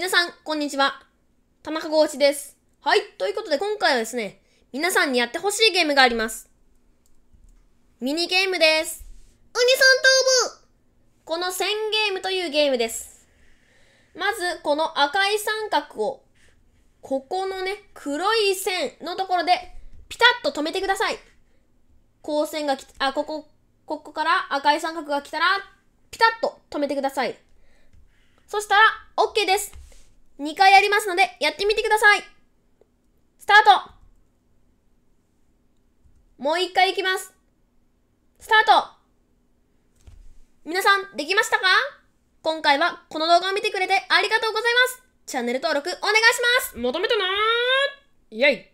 皆さん、こんにちは。田中剛志です。はい。ということで、今回はですね、皆さんにやってほしいゲームがあります。ミニゲームです。ウニソン頭部この1000ゲームというゲームです。まず、この赤い三角を、ここのね、黒い線のところで、ピタッと止めてください。光線がき、あ、ここ、ここから赤い三角が来たら、ピタッと止めてください。そしたら、OK です。2回やりますので、やってみてくださいスタートもう1回いきますスタート皆さん、できましたか今回はこの動画を見てくれてありがとうございますチャンネル登録お願いします求めたなーイェイ